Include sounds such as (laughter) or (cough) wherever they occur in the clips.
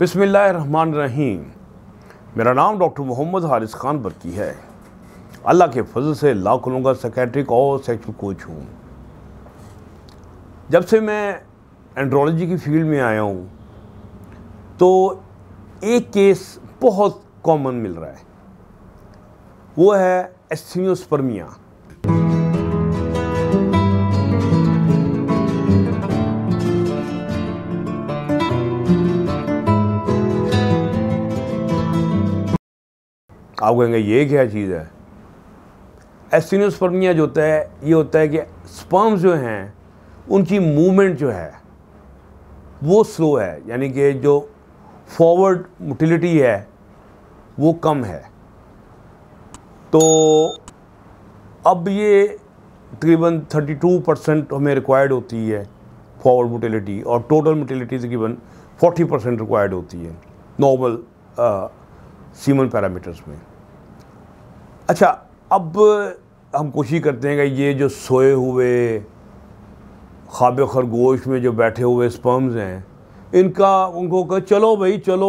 बसमान मेरा नाम डॉक्टर मोहम्मद हारिस खान बरकी है अल्लाह के फजल से लाख का सेक्रेटरी और सेक्शुअल कोच हूँ जब से मैं एंड्रोलॉजी की फील्ड में आया हूँ तो एक केस बहुत कॉमन मिल रहा है वो है एस्थीनियोस्पर्मिया आप कहेंगे ये क्या चीज़ है एस्टिनोस्पर्मिया जो होता है ये होता है कि स्पर्म्स जो हैं उनकी मूवमेंट जो है वो स्लो है यानी कि जो फॉरवर्ड मोटिलिटी है वो कम है तो अब ये तकरीबन 32 परसेंट हमें रिक्वायर्ड होती है फॉरवर्ड मोटिलिटी और टोटल मोटिलिटी तकरीबन 40 परसेंट रिक्वायर्ड होती है नॉर्मल सीमन पैरामीटर्स में अच्छा अब हम कोशिश करते हैं कि ये जो सोए हुए ख्वाब खरगोश में जो बैठे हुए स्पर्म्स हैं इनका उनको कह चलो भाई चलो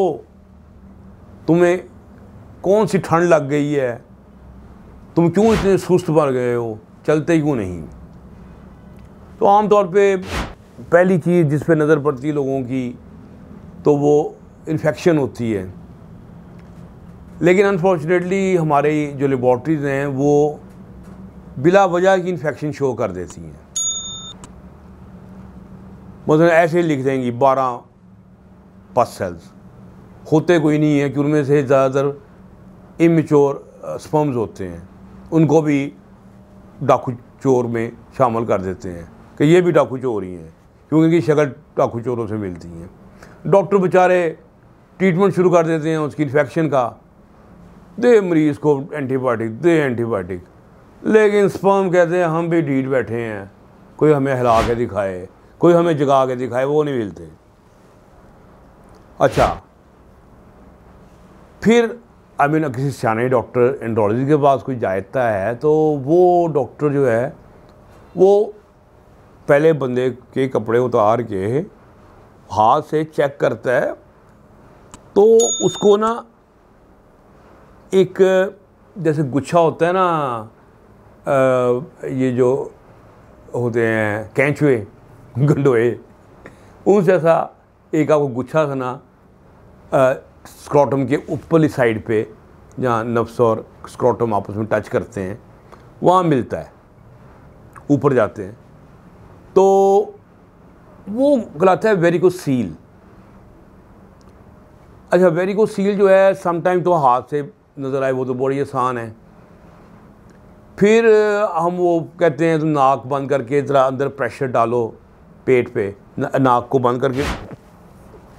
तुम्हें कौन सी ठंड लग गई है तुम क्यों इतने सुस्त भर गए हो चलते क्यों नहीं तो आमतौर पे पहली चीज़ जिस पे नज़र पड़ती है लोगों की तो वो इन्फेक्शन होती है लेकिन अनफॉर्चुनेटली हमारी जो लेबॉर्ट्रीज हैं वो बिला वजह की इन्फेक्शन शो कर देती हैं मतलब ऐसे लिख देंगी बारह पस सेल्स होते कोई नहीं है कि उनमें से ज़्यादातर इमेचोर स्पम्स होते हैं उनको भी डाकू चोर में शामिल कर देते हैं कि ये भी डाकू चोर ही हैं क्योंकि इनकी शक्ल डाकू चोरों से मिलती हैं डॉक्टर बेचारे ट्रीटमेंट शुरू कर देते हैं उसकी इन्फेक्शन का दे मरीज को एंटीबायोटिक दे एंटीबायोटिक लेकिन स्पर्म कहते हैं हम भी डीट बैठे हैं कोई हमें हिला के दिखाए कोई हमें जगा के दिखाए वो नहीं मिलते अच्छा फिर आई मीन किसी सियाने डॉक्टर एंड्रोलॉजी के पास कोई जायता है तो वो डॉक्टर जो है वो पहले बंदे के कपड़े उतार के हाथ से चेक करता है तो उसको ना एक जैसे गुच्छा होता है ना ये जो होते हैं कैंचुए गंडोए उस जैसा एक आपको गुच्छा था ना स्क्रॉटम के ऊपरली साइड पे जहाँ नफ्स और स्क्रॉटम आपस में टच करते हैं वहाँ मिलता है ऊपर जाते हैं तो वो कहलाता है गुड सील अच्छा वेरी गुड सील जो है समटाइम तो हाथ से नज़र आए वो तो बड़ी आसान है फिर हम वो कहते हैं तो नाक बंद करके ज़रा अंदर प्रेशर डालो पेट पे नाक को बंद करके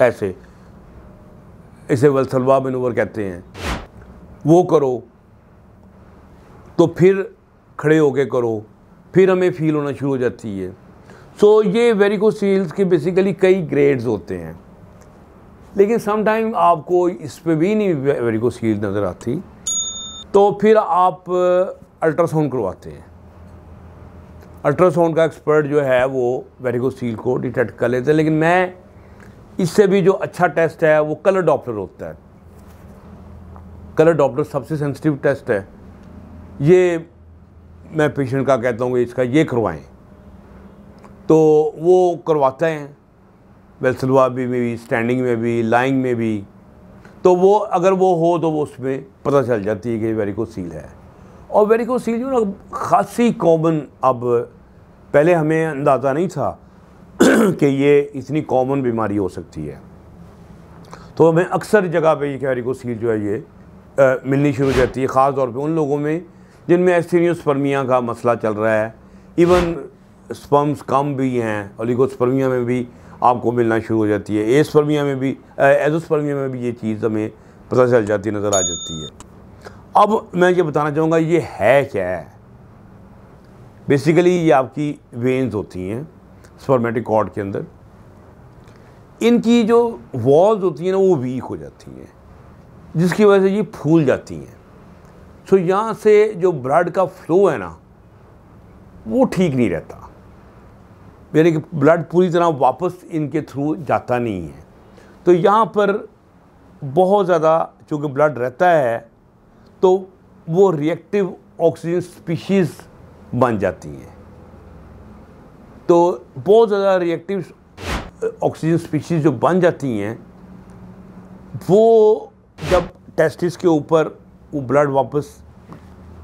ऐसे इसे वलसलवा मनूवर कहते हैं वो करो तो फिर खड़े होके करो फिर हमें फील होना शुरू हो जाती है सो so, ये सील्स के बेसिकली कई ग्रेड्स होते हैं लेकिन समटाइम आपको इस पर भी नहीं वेरिकोसील नज़र आती तो फिर आप अल्ट्रासाउंड uh, करवाते हैं अल्ट्रासाउंड का एक्सपर्ट जो है वो वेरिकोसील को डिटेक्ट कर लेते हैं लेकिन मैं इससे भी जो अच्छा टेस्ट है वो कलर डॉप्लर होता है कलर डॉप्लर सबसे सेंसिटिव टेस्ट है ये मैं पेशेंट का कहता हूँ इसका ये करवाएं तो वो करवाते हैं बेलसलवा भी में भी स्टैंडिंग में भी लाइंग में भी तो वो अगर वो हो तो वो उसमें पता चल जाती है कि वेरिकोसील है और वेरिकोसील जो ना खासी कॉमन अब पहले हमें अंदाज़ा नहीं था (clears throat) कि ये इतनी कॉमन बीमारी हो सकती है तो हमें अक्सर जगह पे ये सील जो है ये आ, मिलनी शुरू हो जाती है ख़ास तौर पे उन लोगों में जिनमें एस्थीनियोस्पर्मिया का मसला चल रहा है इवन स्पम्स कम भी हैं ओलिगोस्पर्मिया में भी आपको मिलना शुरू हो जाती है एसफर्मिया में भी एजोस्पर्मिया में भी ये चीज़ हमें पता चल जाती नज़र आ जाती है अब मैं ये बताना चाहूँगा ये है क्या है बेसिकली ये आपकी वेन्स होती हैं स्पर्मेटिक कॉर्ड के अंदर इनकी जो वॉल्स होती हैं ना वो वीक हो जाती हैं जिसकी वजह से ये फूल जाती हैं सो यहाँ से जो ब्लड का फ्लो है ना वो ठीक नहीं रहता यानी कि ब्लड पूरी तरह वापस इनके थ्रू जाता नहीं है तो यहाँ पर बहुत ज़्यादा चूँकि ब्लड रहता है तो वो रिएक्टिव ऑक्सीजन स्पीशीज़ बन जाती हैं तो बहुत ज़्यादा रिएक्टिव ऑक्सीजन स्पीशीज़ जो बन जाती हैं वो जब टेस्टिस के ऊपर वो ब्लड वापस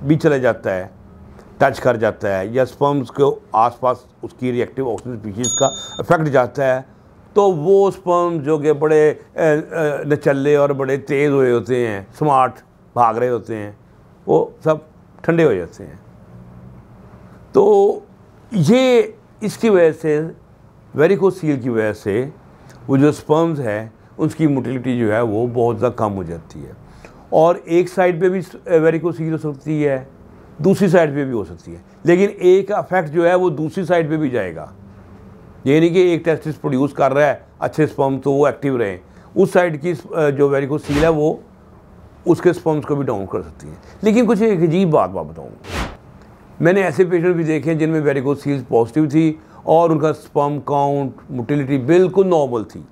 भी चला जाता है टच कर जाता है या स्पर्म्स के आसपास उसकी रिएक्टिव ऑक्सीजन स्पीशीज़ का इफेक्ट जाता है तो वो स्पर्म जो कि बड़े नचले और बड़े तेज़ हुए होते हैं स्मार्ट भाग रहे होते हैं वो सब ठंडे हो जाते हैं तो ये इसकी वजह से वेरिकोसील की वजह से वो जो स्पर्म्स है उसकी मोटिलिटी जो है वो बहुत ज़्यादा कम हो जाती है और एक साइड पे भी वेरिकोसील हो सकती है दूसरी साइड पे भी हो सकती है लेकिन एक अफेक्ट जो है वो दूसरी साइड पे भी जाएगा ये नहीं कि एक टेस्टिस प्रोड्यूस कर रहा है अच्छे स्पम्स तो वो एक्टिव रहें उस साइड की जो सील है वो उसके स्पम्स को भी डाउन कर सकती हैं लेकिन कुछ एक अजीब बात बात बताऊँ मैंने ऐसे पेशेंट भी देखे हैं जिनमें वेरिकोसील पॉजिटिव थी और उनका स्पम काउंट मोटिलिटी बिल्कुल नॉर्मल थी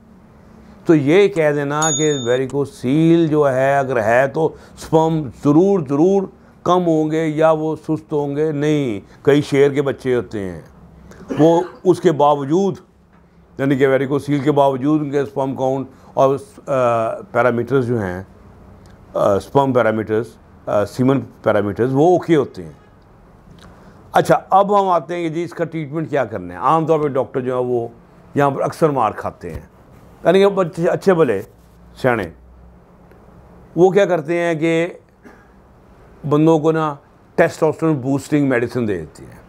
तो ये कह देना कि सील जो है अगर है तो स्पम ज़रूर ज़रूर कम होंगे या वो सुस्त होंगे नहीं कई शेर के बच्चे होते हैं वो उसके बावजूद यानी कि वेरिको सील के बावजूद उनके स्पम काउंट और पैरामीटर्स जो हैं स्पम पैरामीटर्स सीमन पैरामीटर्स वो ओके होते हैं अच्छा अब हम आते हैं कि जी इसका ट्रीटमेंट क्या करना है आमतौर पर डॉक्टर जो है वो यहाँ पर अक्सर मार खाते हैं यानी कि अच्छे भले सियाणे वो क्या करते हैं कि बंदों को ना टेस्टोस्टेरोन बूस्टिंग मेडिसिन दे देती है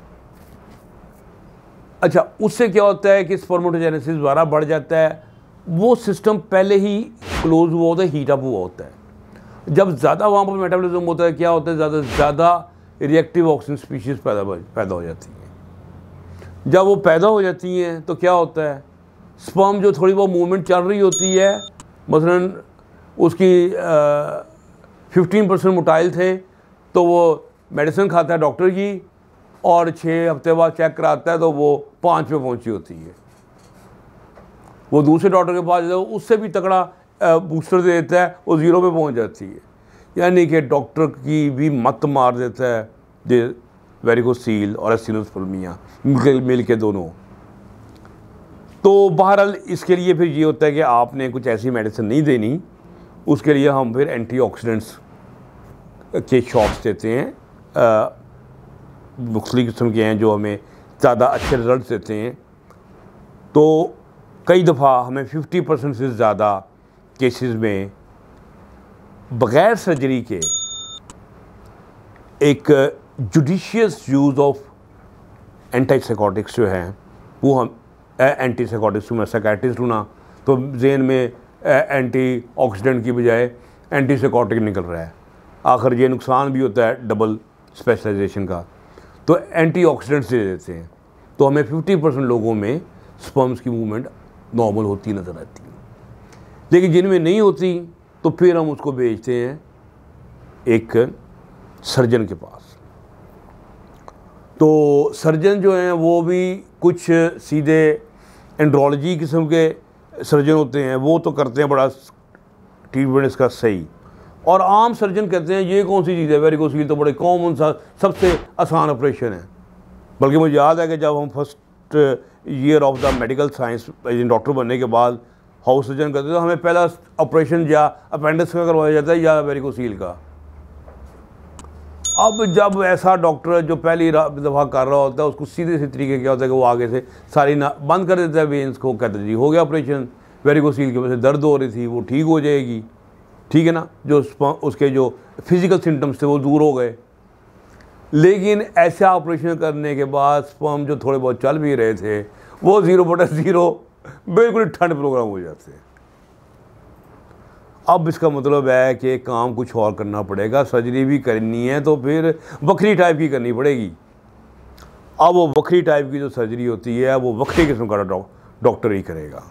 अच्छा उससे क्या होता है कि स्पर्मोटोजेनेसिस द्वारा बढ़ जाता है वो सिस्टम पहले ही क्लोज हुआ होता है हीट अप हुआ होता है जब ज़्यादा वहाँ पर मेटाबॉलिज्म होता है क्या होता है ज़्यादा से ज़्यादा रिएक्टिव ऑक्सीजन स्पीशीज़ पैदा पैदा हो जाती हैं जब वो पैदा हो जाती हैं तो क्या होता है स्पर्म जो थोड़ी बहुत मूवमेंट चल रही होती है मसलन उसकी फिफ्टीन परसेंट मोटाइल थे तो वो मेडिसिन खाता है डॉक्टर की और छः हफ्ते बाद चेक कराता है तो वो पाँच में पहुंची होती है वो दूसरे डॉक्टर के पास जाता है उससे भी तगड़ा बूस्टर दे देता है वो ज़ीरो पे पहुंच जाती है यानी कि डॉक्टर की भी मत मार देता है दे सील और एसिनोस्पल्मिया मिल, मिल के दोनों तो बहरहाल इसके लिए फिर ये होता है कि आपने कुछ ऐसी मेडिसिन नहीं देनी उसके लिए हम फिर एंटीऑक्सीडेंट्स के शॉप्स देते हैं मुख्तु किस्म के हैं जो हमें ज़्यादा अच्छे रिजल्ट देते हैं तो कई दफ़ा हमें 50 परसेंट से ज़्यादा केसेस में बग़ैर सर्जरी के एक जुडिशियस यूज़ ऑफ एंटीसाइकोटिक्स जो हैं वो हम एंटी में सकैटिस साइकेट्रिस्ट ना तो जेन में एंटी ऑक्सीडेंट की बजाय एंटी निकल रहा है आखिर ये नुकसान भी होता है डबल स्पेशलाइजेशन का तो एंटीऑक्सीडेंट्स दे देते हैं तो हमें 50 परसेंट लोगों में स्पर्म्स की मूवमेंट नॉर्मल होती नज़र आती है लेकिन जिनमें नहीं होती तो फिर हम उसको भेजते हैं एक सर्जन के पास तो सर्जन जो हैं वो भी कुछ सीधे एंड्रोलॉजी किस्म के सर्जन होते हैं वो तो करते हैं बड़ा ट्रीटमेंट इसका सही और आम सर्जन कहते हैं ये कौन सी चीज़ है वेरिकोसील तो बड़े कॉमन सा सबसे आसान ऑपरेशन है बल्कि मुझे याद है कि जब हम first year of the medical science doctor बनने के बाद हाउस सर्जन करते थे तो हमें पहला ऑपरेशन या अपेंडिक्स का करवाया जाता है या वेरिकोसील का अब जब ऐसा डॉक्टर जो पहली दफ़ा कर रहा होता है उसको सीधे से तरीके क्या होता है कि वो आगे से सारी ना बंद कर देता है वेंस को कहते जी हो गया ऑपरेशन वेरिकोसील की वजह से दर्द हो रही थी वो ठीक हो जाएगी ठीक है ना जो उसके जो फिज़िकल सिम्टम्स थे वो दूर हो गए लेकिन ऐसे ऑपरेशन करने के बाद स्पर्म जो थोड़े बहुत चल भी रहे थे वो ज़ीरो बटा ज़ीरो बिल्कुल ठंड प्रोग्राम हो जाते हैं अब इसका मतलब है कि काम कुछ और करना पड़ेगा सर्जरी भी करनी है तो फिर बकरी टाइप की करनी पड़ेगी अब वो बकरी टाइप की जो सर्जरी होती है वो बकरी किस्म का डॉक्टर ही करेगा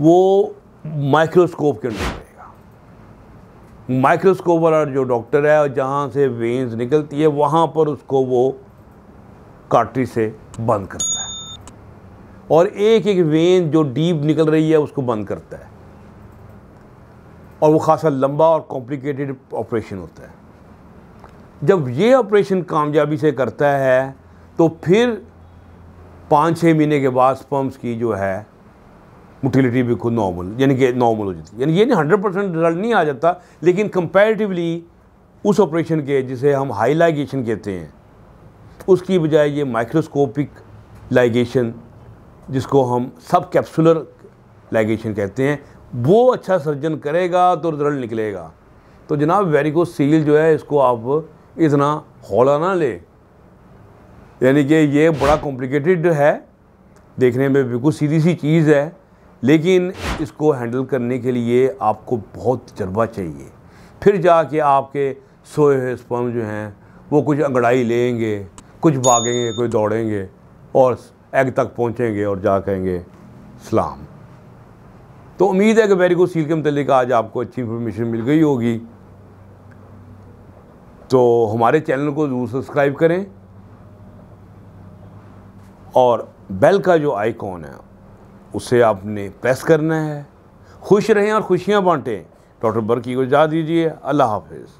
वो माइक्रोस्कोप के अंदर माइक्रोस्कोप वाला जो डॉक्टर है और जहाँ से वेन्स निकलती है वहाँ पर उसको वो काटरी से बंद करता है और एक एक वेन जो डीप निकल रही है उसको बंद करता है और वो खासा लंबा और कॉम्प्लिकेटेड ऑपरेशन होता है जब ये ऑपरेशन कामयाबी से करता है तो फिर पाँच छः महीने के बाद स्पम्स की जो है मोटिलिटी बिल्कुल नॉर्मल यानी कि नॉर्मल हो जाती है यानी ये नहीं हंड्रेड परसेंट रिजल्ट नहीं आ जाता लेकिन कंपेरेटिवली उस ऑपरेशन के जिसे हम हाई लाइगेशन कहते हैं उसकी बजाय ये माइक्रोस्कोपिक लाइगेशन जिसको हम सब कैप्सुलर लाइगेशन कहते हैं वो अच्छा सर्जन करेगा तो रिजल्ट निकलेगा तो जनाब वेरिको सील जो है इसको आप इतना हौला ना ले यानी कि ये बड़ा कॉम्प्लिकेटेड है देखने में बिल्कुल सीधी सी चीज़ है लेकिन इसको हैंडल करने के लिए आपको बहुत तजर्बा चाहिए फिर जाके आपके सोए हुए स्पर्म जो हैं वो कुछ अंगड़ाई लेंगे कुछ भागेंगे कुछ दौड़ेंगे और एग तक पहुँचेंगे और जा कहेंगे सलाम तो उम्मीद है कि वेरी गुड सील के मतलब आज आपको अच्छी इन्फॉर्मेशन मिल गई होगी तो हमारे चैनल को ज़रूर सब्सक्राइब करें और बेल का जो आइकॉन है उसे आपने प्रेस करना है खुश रहें और खुशियाँ बाँटें डॉक्टर बर्की को जा दीजिए अल्लाह हाफिज़